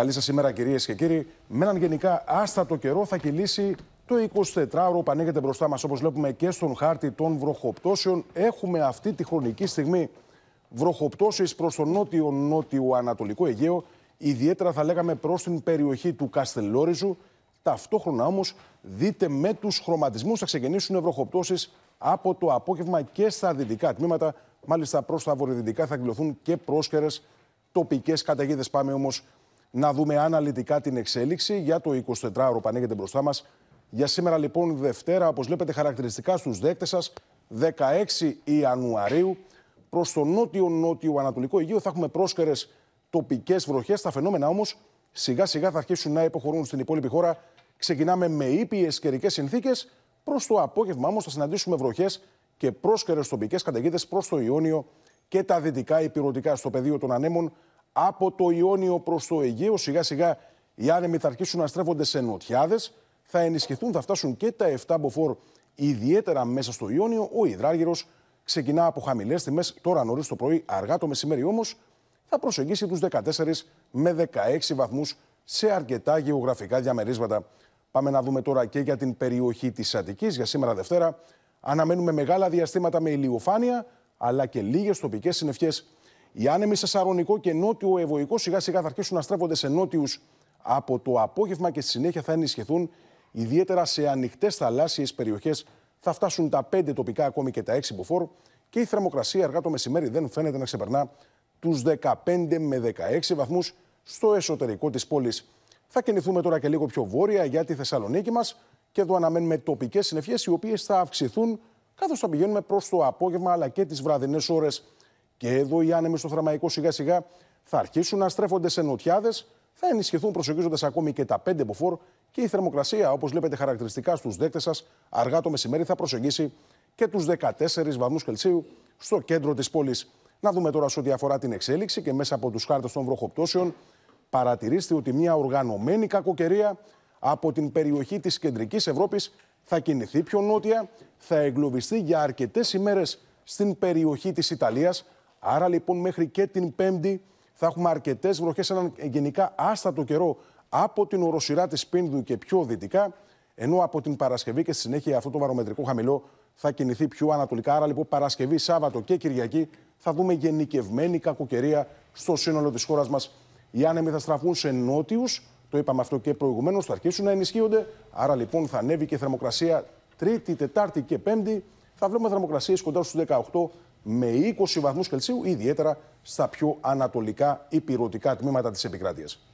Καλή σας ημέρα, κυρίες και κύριοι. Με έναν γενικά άστατο καιρό θα κυλήσει το 24ωρο που ανοίγεται μπροστά μας, όπως βλέπουμε και στον χάρτη των βροχοπτώσεων. Έχουμε αυτή τη χρονική στιγμή βροχοπτώσεις προς το νότιο-νότιο-ανατολικό Αιγαίο, ιδιαίτερα θα λέγαμε προς την περιοχή του Καστελόριζου. Ταυτόχρονα όμως, δείτε με τους χρωματισμούς θα ξεκινήσουν βροχοπτώσεις από το απόγευμα και στα δυτικά τμήματα. Μάλιστα, προς τα βορειοδυτικά θα εκδηλωθούν και πρόσκαιρες τοπικές καταιγίδες. Πάμε όμως να δούμε αναλυτικά την εξέλιξη για το 24ωρο που ανοίγεται μπροστά μας. Για σήμερα λοιπόν Δευτέρα, όπως βλέπετε χαρακτηριστικά στους δέκτες σας, 16 Ιανουαρίου, προς το νότιο-νότιο Ανατολικό Αιγείο θα έχουμε πρόσκαιρες τοπικές βροχές. Τα φαινόμενα όμως σιγά σιγά θα αρχίσουν να υποχωρούν στην υπόλοιπη χώρα. Ξεκινάμε με ήπιες καιρικές συνθήκες. Προς το απόγευμα όμως θα συναντήσουμε βροχές και πρόσκαιρες τοπικές καταιγίδες προς το Ιόνιο και τα δυτικά υπηρετικά στο πεδίο των ανέμων από το Ιόνιο προς το Αιγαίο. Σιγά σιγά οι άνεμοι θα αρχίσουν να στρέφονται σε νοτιάδες. Θα ενισχυθούν, θα φτάσουν και τα 7 μποφόρ ιδιαίτερα μέσα στο Ιόνιο. Ο υδράργυρος ξεκινά από χαμηλές τιμές τώρα νωρίς το πρωί, αργά το μεσημέρι όμως θα προσεγγίσει τους 14 με 16 βαθμούς σε αρκετά γεωγραφικά διαμερίσματα. Πάμε να δούμε τώρα και για την περιοχή της Αττικής. Για σήμερα Δευτέρα αναμένουμε μεγάλα διαστήματα με ηλιοφάνεια αλλά και λίγες τοπικές συνευχέ. Οι άνεμοι σε Σαρονικό και Νότιο Ευωϊκό σιγά σιγά θα αρχίσουν να στρέφονται σε νότιους από το απόγευμα και στη συνέχεια θα ενισχυθούν. Ιδιαίτερα σε ανοιχτές θαλάσσιες περιοχές θα φτάσουν τα 5 τοπικά, ακόμη και τα 6 μποφόρ. Και η θερμοκρασία αργά το μεσημέρι δεν φαίνεται να ξεπερνά τους 15 με 16 βαθμούς στο εσωτερικό της πόλης. Θα κινηθούμε τώρα και λίγο πιο βόρεια για τη Θεσσαλονίκη μας και εδώ αναμένουμε τοπικές συννεφιές οι οποίες θα αυξηθούν καθώς θα πηγαίνουμε προς το απόγευμα αλλά και τις βραδινές ώρες. Και εδώ οι άνεμοι στο θραμαϊκό σιγά σιγά θα αρχίσουν να στρέφονται σε νοτιάδες, θα ενισχυθούν προσεγγίζοντας ακόμη και τα 5 μποφόρ και η θερμοκρασία, όπως βλέπετε χαρακτηριστικά στους δέκτες σας, αργά το μεσημέρι θα προσεγγίσει και τους 14 βαθμούς Κελσίου στο κέντρο της πόλης. Να δούμε τώρα σε ό,τι αφορά την εξέλιξη και μέσα από τους χάρτες των βροχοπτώσεων. Παρατηρήστε ότι μια οργανωμένη κακοκαιρία από την περιοχή της κεντρικής Ευρώπης θα κινηθεί πιο νότια, θα εγκλωβιστεί για αρκετές ημέρες στην περιοχή της Ιταλίας. Άρα λοιπόν μέχρι και την Πέμπτη θα έχουμε αρκετές βροχές, έναν γενικά άστατο καιρό από την οροσυρά της Πίνδου και πιο δυτικά. Ενώ από την Παρασκευή και στη συνέχεια αυτό το βαρομετρικό χαμηλό θα κινηθεί πιο ανατολικά. Άρα λοιπόν Παρασκευή, Σάββατο και Κυριακή θα δούμε γενικευμένη κακοκαιρία στο σύνολο της χώρας μας. Οι άνεμοι θα στραφούν σε νότιους, το είπαμε αυτό και προηγουμένως, θα αρχίσουν να ενισχύονται. Άρα λοιπόν θα ανέβει και η θερμοκρασία Τρίτη, Τετάρτη και Πέμπτη. Θα βλέπουμε θερμοκρασίες κοντά στους 18 με 20 βαθμούς Κελσίου, ιδιαίτερα στα πιο ανατολικά ή τμήματα της επικράτειας.